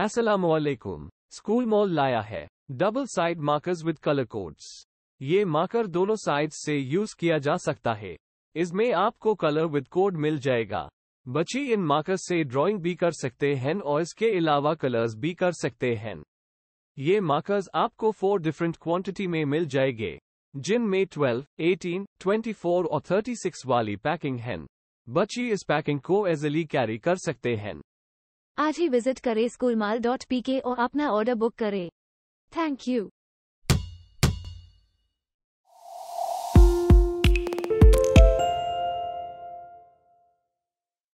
असलकुम school mall लाया है double side markers with colour codes ये मार्कर दोनों साइड से यूज किया जा सकता है इसमें आपको कलर विद कोड मिल जाएगा बच्ची इन मार्कर से ड्राइंग भी कर सकते हैं और इसके अलावा कलर्स भी कर सकते हैं ये मार्कर्स आपको फोर डिफरेंट क्वांटिटी में मिल जाएंगे जिनमें एटीन ट्वेंटी फोर और सिक्स वाली पैकिंग हैं बच्ची इस पैकिंग को एजली कैरी कर सकते हैं आज ही विजिट करें स्कूल माल डॉट पी और अपना ऑर्डर बुक करें थैंक यू